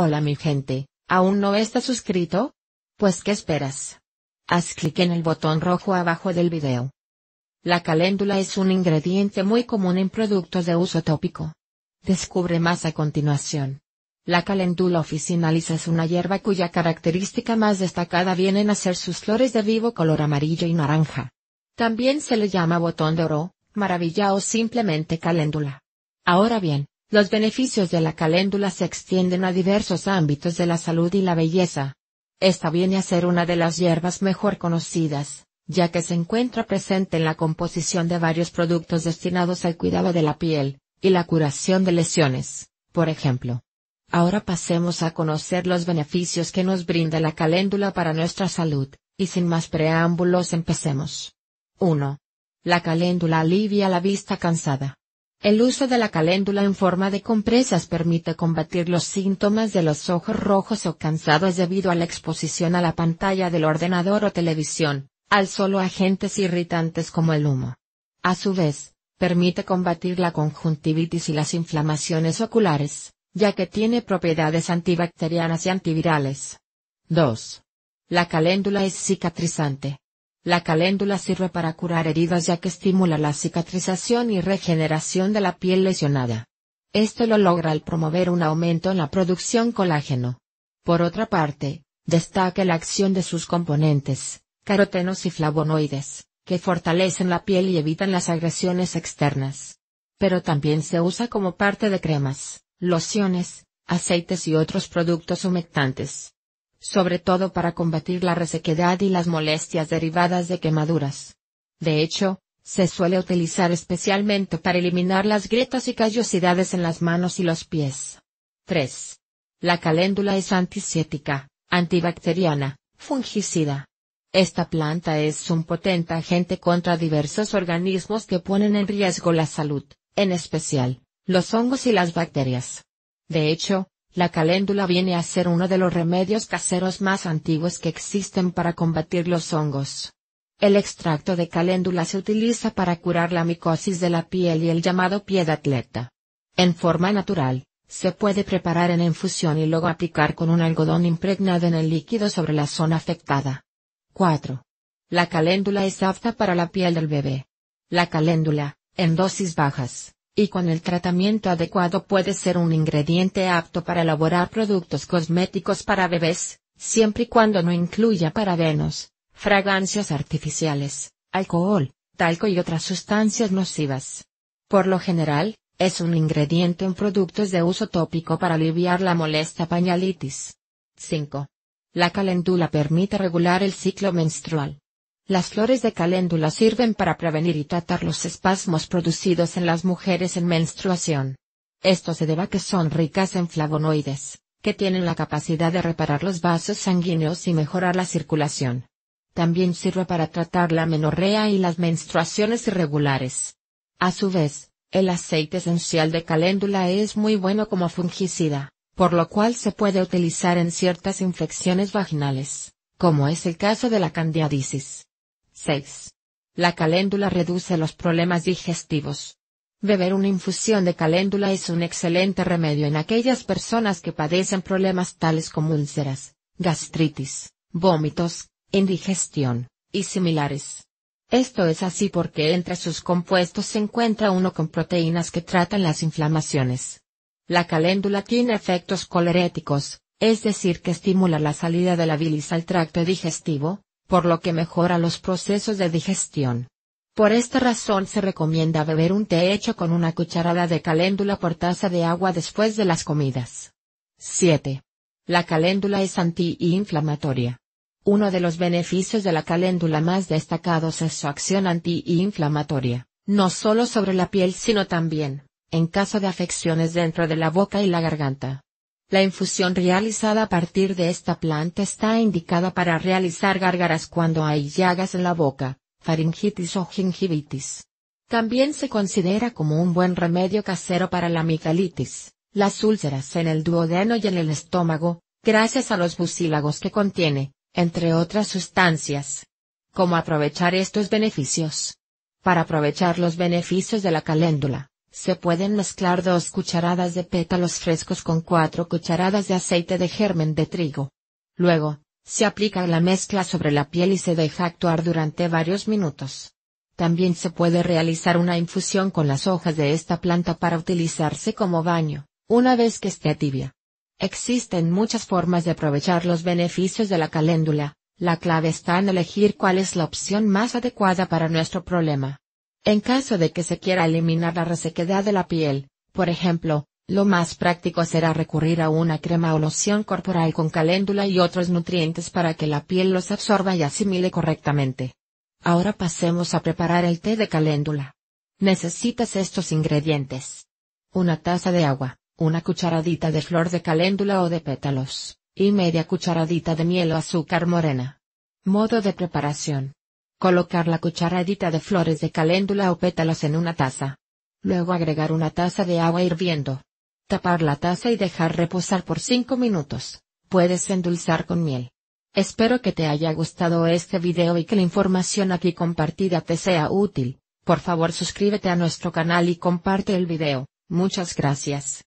Hola mi gente, ¿aún no estás suscrito? Pues ¿qué esperas? Haz clic en el botón rojo abajo del video. La caléndula es un ingrediente muy común en productos de uso tópico. Descubre más a continuación. La caléndula officinalis es una hierba cuya característica más destacada vienen a ser sus flores de vivo color amarillo y naranja. También se le llama botón de oro, maravilla o simplemente caléndula. Ahora bien, los beneficios de la caléndula se extienden a diversos ámbitos de la salud y la belleza. Esta viene a ser una de las hierbas mejor conocidas, ya que se encuentra presente en la composición de varios productos destinados al cuidado de la piel, y la curación de lesiones, por ejemplo. Ahora pasemos a conocer los beneficios que nos brinda la caléndula para nuestra salud, y sin más preámbulos empecemos. 1. La caléndula alivia la vista cansada. El uso de la caléndula en forma de compresas permite combatir los síntomas de los ojos rojos o cansados debido a la exposición a la pantalla del ordenador o televisión, al solo agentes irritantes como el humo. A su vez, permite combatir la conjuntivitis y las inflamaciones oculares, ya que tiene propiedades antibacterianas y antivirales. 2. La caléndula es cicatrizante. La caléndula sirve para curar heridas ya que estimula la cicatrización y regeneración de la piel lesionada. Esto lo logra al promover un aumento en la producción colágeno. Por otra parte, destaca la acción de sus componentes, carotenos y flavonoides, que fortalecen la piel y evitan las agresiones externas. Pero también se usa como parte de cremas, lociones, aceites y otros productos humectantes sobre todo para combatir la resequedad y las molestias derivadas de quemaduras. De hecho, se suele utilizar especialmente para eliminar las grietas y callosidades en las manos y los pies. 3. La caléndula es antisiética, antibacteriana, fungicida. Esta planta es un potente agente contra diversos organismos que ponen en riesgo la salud, en especial, los hongos y las bacterias. De hecho, la caléndula viene a ser uno de los remedios caseros más antiguos que existen para combatir los hongos. El extracto de caléndula se utiliza para curar la micosis de la piel y el llamado pie de atleta. En forma natural, se puede preparar en infusión y luego aplicar con un algodón impregnado en el líquido sobre la zona afectada. 4. La caléndula es apta para la piel del bebé. La caléndula, en dosis bajas, y con el tratamiento adecuado puede ser un ingrediente apto para elaborar productos cosméticos para bebés, siempre y cuando no incluya parabenos, fragancias artificiales, alcohol, talco y otras sustancias nocivas. Por lo general, es un ingrediente en productos de uso tópico para aliviar la molesta pañalitis. 5. La calendula permite regular el ciclo menstrual. Las flores de caléndula sirven para prevenir y tratar los espasmos producidos en las mujeres en menstruación. Esto se debe a que son ricas en flavonoides, que tienen la capacidad de reparar los vasos sanguíneos y mejorar la circulación. También sirve para tratar la menorrea y las menstruaciones irregulares. A su vez, el aceite esencial de caléndula es muy bueno como fungicida, por lo cual se puede utilizar en ciertas infecciones vaginales, como es el caso de la candidiasis. 6. La caléndula reduce los problemas digestivos. Beber una infusión de caléndula es un excelente remedio en aquellas personas que padecen problemas tales como úlceras, gastritis, vómitos, indigestión, y similares. Esto es así porque entre sus compuestos se encuentra uno con proteínas que tratan las inflamaciones. La caléndula tiene efectos coleréticos, es decir que estimula la salida de la bilis al tracto digestivo, por lo que mejora los procesos de digestión. Por esta razón se recomienda beber un té hecho con una cucharada de caléndula por taza de agua después de las comidas. 7. La caléndula es antiinflamatoria. Uno de los beneficios de la caléndula más destacados es su acción antiinflamatoria, no solo sobre la piel sino también, en caso de afecciones dentro de la boca y la garganta. La infusión realizada a partir de esta planta está indicada para realizar gárgaras cuando hay llagas en la boca, faringitis o gingivitis. También se considera como un buen remedio casero para la amigdalitis, las úlceras en el duodeno y en el estómago, gracias a los bucílagos que contiene, entre otras sustancias. ¿Cómo aprovechar estos beneficios? Para aprovechar los beneficios de la caléndula, se pueden mezclar dos cucharadas de pétalos frescos con cuatro cucharadas de aceite de germen de trigo. Luego, se aplica la mezcla sobre la piel y se deja actuar durante varios minutos. También se puede realizar una infusión con las hojas de esta planta para utilizarse como baño, una vez que esté tibia. Existen muchas formas de aprovechar los beneficios de la caléndula, la clave está en elegir cuál es la opción más adecuada para nuestro problema. En caso de que se quiera eliminar la resequedad de la piel, por ejemplo, lo más práctico será recurrir a una crema o loción corporal con caléndula y otros nutrientes para que la piel los absorba y asimile correctamente. Ahora pasemos a preparar el té de caléndula. Necesitas estos ingredientes. Una taza de agua, una cucharadita de flor de caléndula o de pétalos, y media cucharadita de miel o azúcar morena. Modo de preparación. Colocar la cucharadita de flores de caléndula o pétalos en una taza. Luego agregar una taza de agua hirviendo. Tapar la taza y dejar reposar por 5 minutos. Puedes endulzar con miel. Espero que te haya gustado este video y que la información aquí compartida te sea útil. Por favor suscríbete a nuestro canal y comparte el video. Muchas gracias.